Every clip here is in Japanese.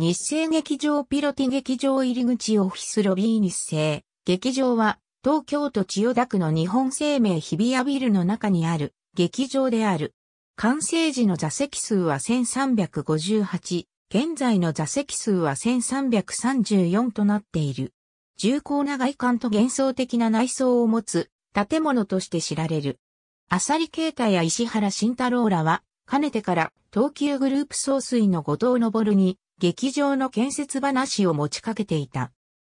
日生劇場ピロティ劇場入り口オフィスロビー日生。劇場は東京都千代田区の日本生命日比谷ビルの中にある劇場である。完成時の座席数は1358、現在の座席数は1334となっている。重厚な外観と幻想的な内装を持つ建物として知られる。浅利啓太や石原慎太郎らは、かねてから東急グループ総帥の後藤昇に劇場の建設話を持ちかけていた。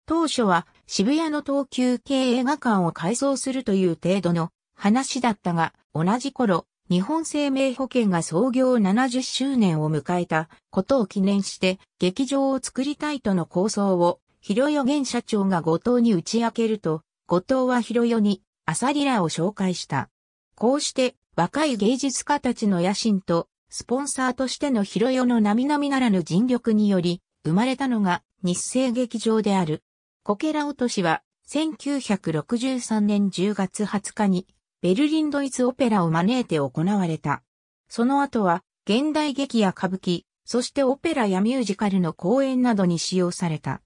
当初は渋谷の東急系映画館を改装するという程度の話だったが、同じ頃、日本生命保険が創業70周年を迎えたことを記念して劇場を作りたいとの構想を広代現社長が後藤に打ち明けると、後藤は広代にアサリラを紹介した。こうして若い芸術家たちの野心とスポンサーとしてのヒロヨの並々ならぬ尽力により、生まれたのが日生劇場である。コケラ落としは、1963年10月20日に、ベルリンドイツオペラを招いて行われた。その後は、現代劇や歌舞伎、そしてオペラやミュージカルの公演などに使用された。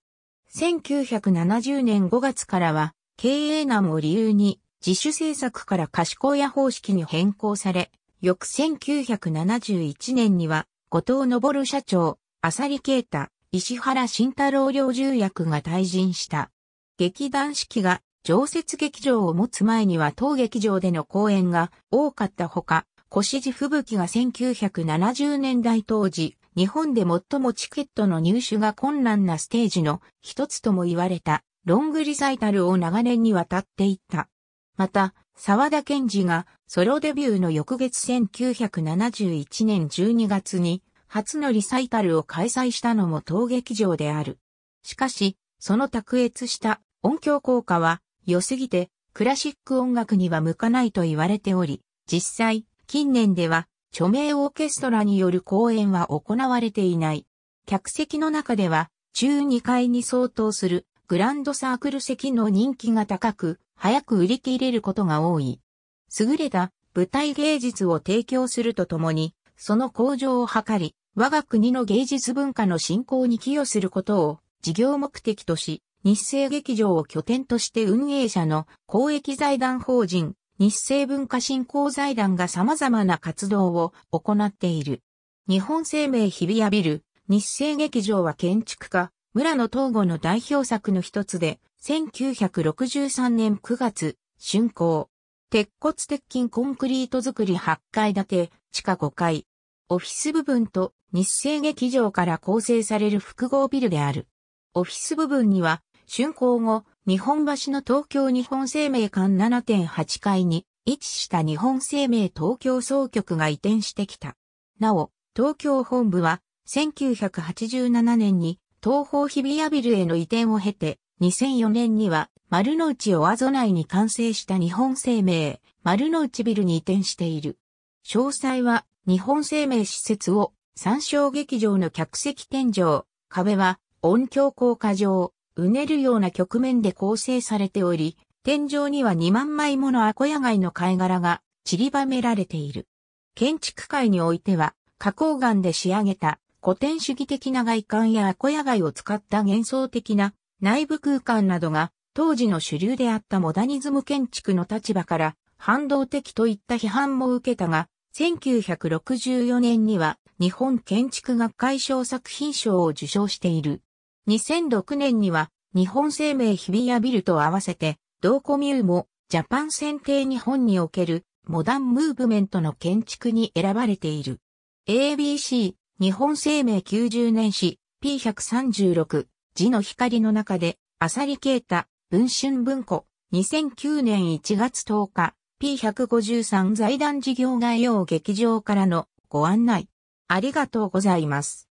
1970年5月からは、経営難を理由に、自主制作から可視光や方式に変更され、翌1971年には、後藤昇社長、浅利啓太、石原慎太郎領重役が退陣した。劇団四季が常設劇場を持つ前には当劇場での公演が多かったほか、越路吹雪が1970年代当時、日本で最もチケットの入手が困難なステージの一つとも言われたロングリサイタルを長年にわたっていった。また、沢田賢治がソロデビューの翌月1971年12月に初のリサイタルを開催したのも当劇場である。しかし、その卓越した音響効果は良すぎてクラシック音楽には向かないと言われており、実際、近年では著名オーケストラによる公演は行われていない。客席の中では中2階に相当するグランドサークル席の人気が高く、早く売り切れることが多い。優れた舞台芸術を提供するとともに、その向上を図り、我が国の芸術文化の振興に寄与することを事業目的とし、日生劇場を拠点として運営者の公益財団法人、日生文化振興財団が様々な活動を行っている。日本生命日比谷ビル、日生劇場は建築家、村野東吾の代表作の一つで、1963年9月、竣工。鉄骨鉄筋コンクリート造り8階建て、地下5階。オフィス部分と日清劇場から構成される複合ビルである。オフィス部分には、竣工後、日本橋の東京日本生命館7.8階に位置した日本生命東京総局が移転してきた。なお、東京本部は1987年に東方日比谷ビルへの移転を経て、2004年には丸の内オアゾ内に完成した日本生命、丸の内ビルに移転している。詳細は日本生命施設を参照劇場の客席天井、壁は音響効果上、うねるような局面で構成されており、天井には2万枚ものアコヤ貝の貝殻が散りばめられている。建築界においては、花崗岩で仕上げた古典主義的な外観やアコヤ街を使った幻想的な内部空間などが当時の主流であったモダニズム建築の立場から反動的といった批判も受けたが、1964年には日本建築学会賞作品賞を受賞している。2006年には日本生命日比谷ビルと合わせて、同コミューもジャパン選定日本におけるモダンムーブメントの建築に選ばれている。ABC 日本生命90年史 P136 字の光の中で、りけいた文春文庫、2009年1月10日、P153 財団事業概要劇場からのご案内。ありがとうございます。